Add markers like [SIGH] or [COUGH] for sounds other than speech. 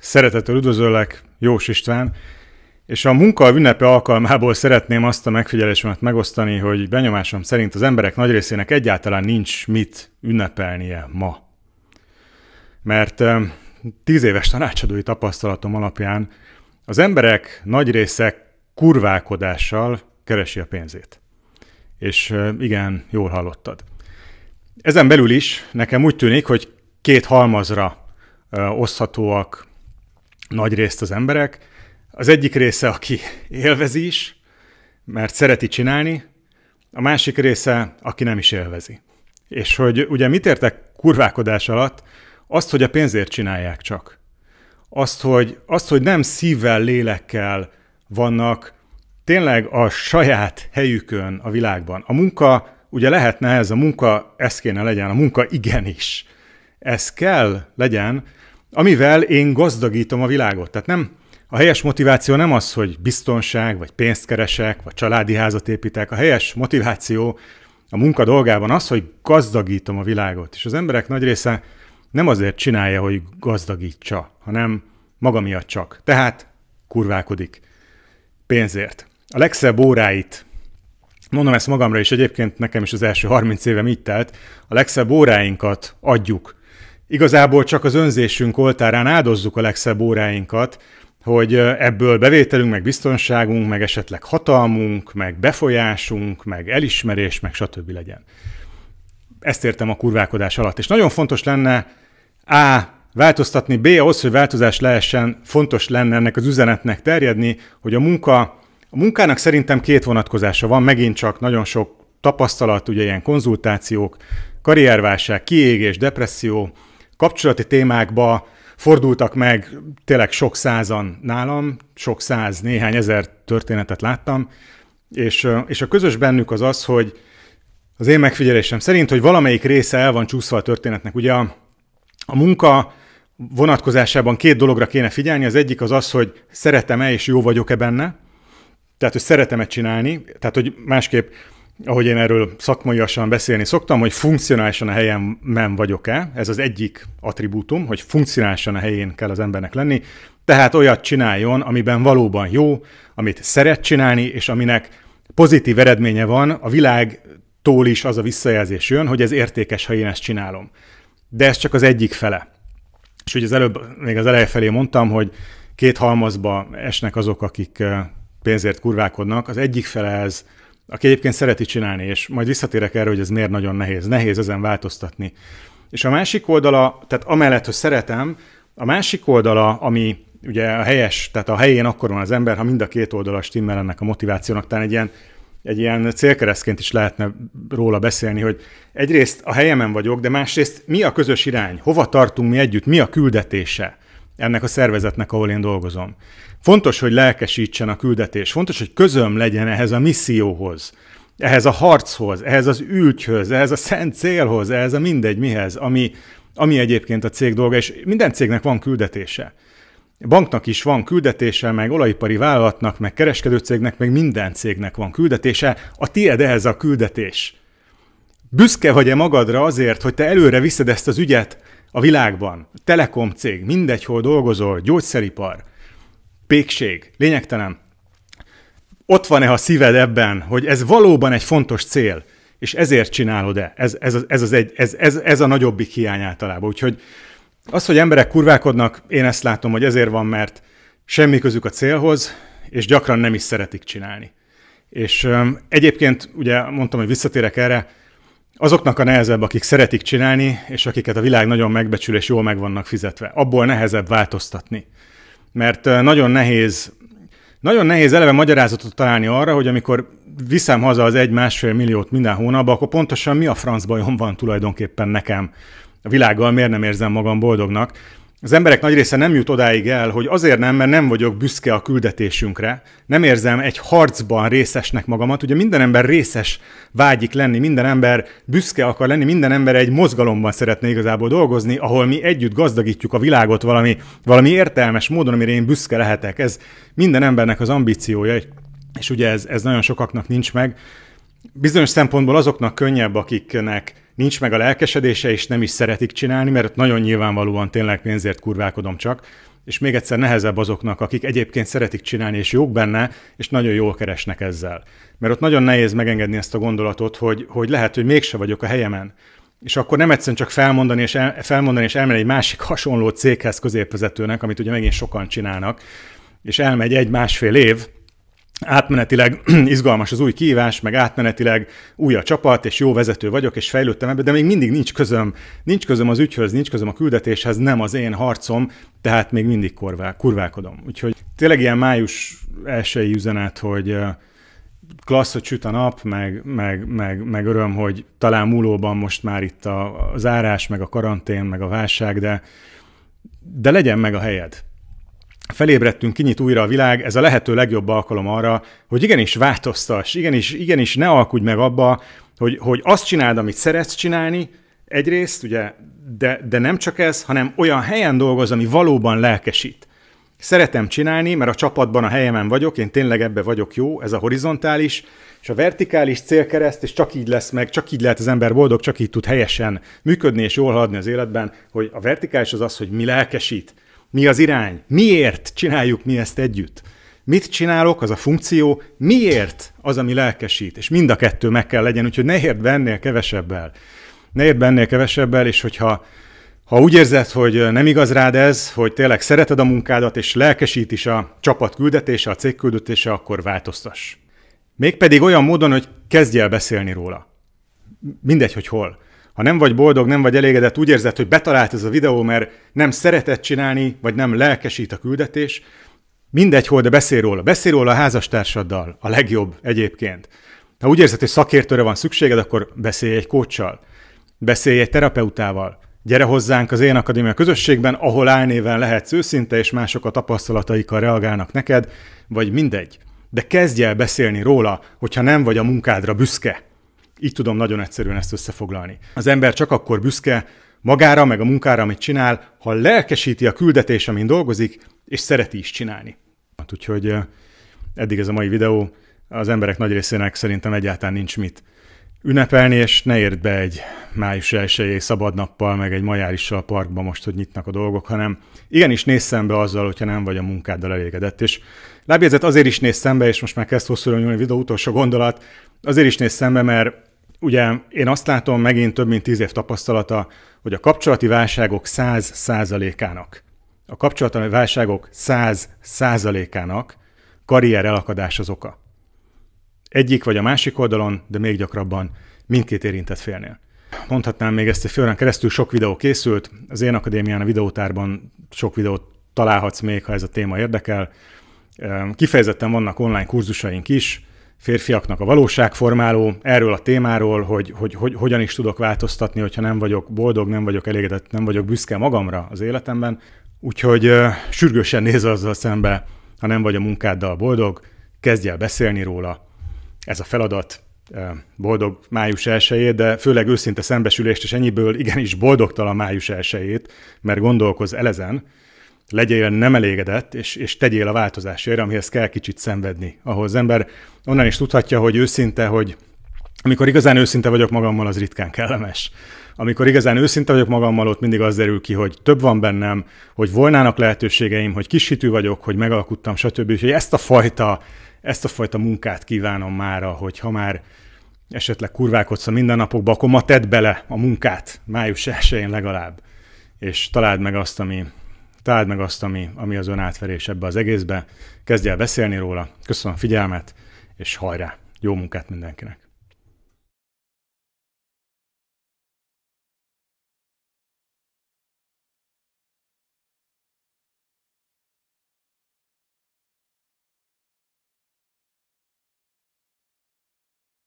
Szeretettel üdvözöllek, Jós István, és a munka ünnepe alkalmából szeretném azt a megfigyelésemet megosztani, hogy benyomásom szerint az emberek nagy részének egyáltalán nincs mit ünnepelnie ma. Mert tíz éves tanácsadói tapasztalatom alapján az emberek nagy része kurválkodással keresi a pénzét. És igen, jól hallottad. Ezen belül is nekem úgy tűnik, hogy két halmazra oszthatóak nagy részt az emberek. Az egyik része, aki élvezi is, mert szereti csinálni, a másik része, aki nem is élvezi. És hogy ugye mit értek kurvákodás alatt? Azt, hogy a pénzért csinálják csak. Azt, hogy, azt, hogy nem szívvel, lélekkel vannak tényleg a saját helyükön a világban. A munka, ugye lehetne ez, a munka, ez kéne legyen, a munka igenis. Ez kell legyen, amivel én gazdagítom a világot. Tehát nem, a helyes motiváció nem az, hogy biztonság, vagy pénzt keresek, vagy családi házat építek. A helyes motiváció a munka dolgában az, hogy gazdagítom a világot. És az emberek nagy része nem azért csinálja, hogy gazdagítsa, hanem maga miatt csak. Tehát kurválkodik pénzért. A legszebb óráit, mondom ezt magamra is, egyébként nekem is az első 30 évem így telt, a legszebb óráinkat adjuk Igazából csak az önzésünk oltárán áldozzuk a legszebb óráinkat, hogy ebből bevételünk, meg biztonságunk, meg esetleg hatalmunk, meg befolyásunk, meg elismerés, meg stb. legyen. Ezt értem a kurválkodás alatt. És nagyon fontos lenne A. változtatni, B. ahhoz, hogy változás lehessen, fontos lenne ennek az üzenetnek terjedni, hogy a munka, a munkának szerintem két vonatkozása van, megint csak nagyon sok tapasztalat, ugye ilyen konzultációk, karrierválság, kiégés, depresszió, kapcsolati témákba fordultak meg tényleg sok százan nálam, sok száz, néhány ezer történetet láttam, és, és a közös bennük az az, hogy az én megfigyelésem szerint, hogy valamelyik része el van csúszva a történetnek. Ugye a, a munka vonatkozásában két dologra kéne figyelni, az egyik az az, hogy szeretem-e és jó vagyok-e benne, tehát, hogy szeretem-e csinálni, tehát, hogy másképp ahogy én erről szakmaiasan beszélni szoktam, hogy funkcionálisan a helyen nem vagyok-e, ez az egyik attribútum, hogy funkcionálisan a helyén kell az embernek lenni, tehát olyat csináljon, amiben valóban jó, amit szeret csinálni, és aminek pozitív eredménye van, a világtól is az a visszajelzés jön, hogy ez értékes, ha én ezt csinálom. De ez csak az egyik fele. És ugye az előbb, még az eleje felé mondtam, hogy két halmazba esnek azok, akik eh, pénzért kurvákodnak. Az egyik fele ez, aki egyébként szereti csinálni, és majd visszatérek erre, hogy ez miért nagyon nehéz. Nehéz ezen változtatni. És a másik oldala, tehát amellett, hogy szeretem, a másik oldala, ami ugye a helyes, tehát a helyén akkor van az ember, ha mind a két oldala stimmel ennek a motivációnak, talán egy ilyen, egy ilyen célkeresztként is lehetne róla beszélni, hogy egyrészt a helyemen vagyok, de másrészt mi a közös irány, hova tartunk mi együtt, mi a küldetése ennek a szervezetnek, ahol én dolgozom. Fontos, hogy lelkesítsen a küldetés, fontos, hogy közöm legyen ehhez a misszióhoz, ehhez a harchoz, ehhez az ügyhöz, ehhez a szent célhoz, ehhez a mindegy mihez, ami, ami egyébként a cég dolga, és minden cégnek van küldetése. Banknak is van küldetése, meg olajipari vállalatnak, meg kereskedőcégnek, meg minden cégnek van küldetése. A tied ehhez a küldetés. Büszke vagy-e magadra azért, hogy te előre viszed ezt az ügyet, a világban, telekom cég, mindegy, hol dolgozol, gyógyszeripar, pékség, lényegtelen, ott van-e a szíved ebben, hogy ez valóban egy fontos cél, és ezért csinálod-e? Ez, ez, az, ez, az egy, ez, ez, ez a nagyobbik hiány általában. Úgyhogy az, hogy emberek kurvákodnak, én ezt látom, hogy ezért van, mert semmi közük a célhoz, és gyakran nem is szeretik csinálni. És um, egyébként, ugye mondtam, hogy visszatérek erre, Azoknak a nehezebb, akik szeretik csinálni, és akiket a világ nagyon megbecsül és jól meg vannak fizetve. Abból nehezebb változtatni. Mert nagyon nehéz, nagyon nehéz eleve magyarázatot találni arra, hogy amikor viszem haza az egy-másfél milliót minden hónapban, akkor pontosan mi a franc bajom van tulajdonképpen nekem a világgal, miért nem érzem magam boldognak. Az emberek nagy része nem jut odáig el, hogy azért nem, mert nem vagyok büszke a küldetésünkre, nem érzem egy harcban részesnek magamat. Ugye minden ember részes vágyik lenni, minden ember büszke akar lenni, minden ember egy mozgalomban szeretne igazából dolgozni, ahol mi együtt gazdagítjuk a világot valami, valami értelmes módon, amire én büszke lehetek. Ez minden embernek az ambíciója, és ugye ez, ez nagyon sokaknak nincs meg bizonyos szempontból azoknak könnyebb, akiknek nincs meg a lelkesedése, és nem is szeretik csinálni, mert nagyon nyilvánvalóan tényleg pénzért kurválkodom csak, és még egyszer nehezebb azoknak, akik egyébként szeretik csinálni, és jók benne, és nagyon jól keresnek ezzel. Mert ott nagyon nehéz megengedni ezt a gondolatot, hogy, hogy lehet, hogy mégse vagyok a helyemen, és akkor nem egyszerűen csak felmondani és, el, felmondani és elmenni egy másik [LAUGHS] hasonló céghez középvezetőnek, amit ugye megint sokan csinálnak, és elmegy egy-másfél év, átmenetileg [CLEARS THROAT] izgalmas az új kihívás, meg átmenetileg új a csapat, és jó vezető vagyok, és fejlődtem ebbe, de még mindig nincs közöm, nincs közöm az ügyhöz, nincs közöm a küldetéshez, nem az én harcom, tehát még mindig korvá, kurválkodom. Úgyhogy tényleg ilyen május elsői üzenet, hogy klassz, hogy süt a nap, meg, meg, meg, meg öröm, hogy talán múlóban most már itt a, a zárás, meg a karantén, meg a válság, de, de legyen meg a helyed felébredtünk, kinyit újra a világ, ez a lehető legjobb alkalom arra, hogy igenis változtass, igenis, igenis ne alkudj meg abba, hogy, hogy azt csináld, amit szeretsz csinálni, egyrészt, ugye, de, de nem csak ez, hanem olyan helyen dolgoz, ami valóban lelkesít. Szeretem csinálni, mert a csapatban a helyemen vagyok, én tényleg ebbe vagyok jó, ez a horizontális, és a vertikális célkereszt, és csak így lesz meg, csak így lehet az ember boldog, csak így tud helyesen működni és jól haladni az életben, hogy a vertikális az az, hogy mi lelkesít, mi az irány? Miért csináljuk mi ezt együtt? Mit csinálok, az a funkció, miért az, ami lelkesít? És mind a kettő meg kell legyen, úgyhogy ne érd bennél kevesebbel. Ne érd bennél kevesebbel, és hogyha ha úgy érzed, hogy nem igaz rád ez, hogy tényleg szereted a munkádat, és lelkesít is a csapat küldetése, a cég küldetése, akkor változtass. Mégpedig olyan módon, hogy kezdj el beszélni róla. Mindegy, hogy hol. Ha nem vagy boldog, nem vagy elégedett, úgy érzed, hogy betalált ez a videó, mert nem szeretett csinálni, vagy nem lelkesít a küldetés, mindegy hol, de beszél róla. Beszél róla a házastársaddal, a legjobb egyébként. Ha úgy érzed, hogy szakértőre van szükséged, akkor beszélj egy kócsal, beszélj egy terapeutával, gyere hozzánk az Én Akadémia közösségben, ahol állnéven lehetsz őszinte, és mások a tapasztalataikkal reagálnak neked, vagy mindegy. De kezdj el beszélni róla, hogyha nem vagy a munkádra büszke így tudom nagyon egyszerűen ezt összefoglalni. Az ember csak akkor büszke magára, meg a munkára, amit csinál, ha lelkesíti a küldetés, amin dolgozik, és szereti is csinálni. Hát, úgyhogy eddig ez a mai videó, az emberek nagy részének szerintem egyáltalán nincs mit ünnepelni, és ne érd be egy május 1 szabad nappal, meg egy majárissal a parkba most, hogy nyitnak a dolgok, hanem igenis nézz szembe azzal, hogyha nem vagy a munkáddal elégedett. És lábjegyzet azért is néz szembe, és most már kezd hosszúra nyúlni a videó utolsó gondolat, azért is néz szembe, mert Ugye én azt látom megint több mint tíz év tapasztalata, hogy a kapcsolati válságok száz százalékának, a kapcsolati válságok száz százalékának karrier elakadás az oka. Egyik vagy a másik oldalon, de még gyakrabban mindkét érintett félnél. Mondhatnám még ezt a félren keresztül sok videó készült, az én akadémián a videótárban sok videót találhatsz még, ha ez a téma érdekel. Kifejezetten vannak online kurzusaink is, férfiaknak a valóságformáló, erről a témáról, hogy, hogy, hogy hogyan is tudok változtatni, hogyha nem vagyok boldog, nem vagyok elégedett, nem vagyok büszke magamra az életemben. Úgyhogy sürgősen néz azzal szembe, ha nem vagy a munkáddal boldog, kezdj el beszélni róla. Ez a feladat, boldog május 1 de főleg őszinte szembesülést, és ennyiből igenis boldogtalan május 1 mert gondolkoz elezen, legyél nem elégedett, és, és tegyél a változásért, amihez kell kicsit szenvedni. Ahhoz az ember onnan is tudhatja, hogy őszinte, hogy amikor igazán őszinte vagyok magammal, az ritkán kellemes. Amikor igazán őszinte vagyok magammal, ott mindig az derül ki, hogy több van bennem, hogy volnának lehetőségeim, hogy kisítő vagyok, hogy megalkuttam, stb. hogy ezt a fajta, ezt a fajta munkát kívánom mára, hogy ha már esetleg kurvákodsz a mindennapokba, akkor ma tedd bele a munkát, május 1 legalább, és találd meg azt, ami, Találd meg azt, ami, ami azon átverés ebbe az egészbe, kezdj el beszélni róla, köszönöm a figyelmet, és hajrá! Jó munkát mindenkinek!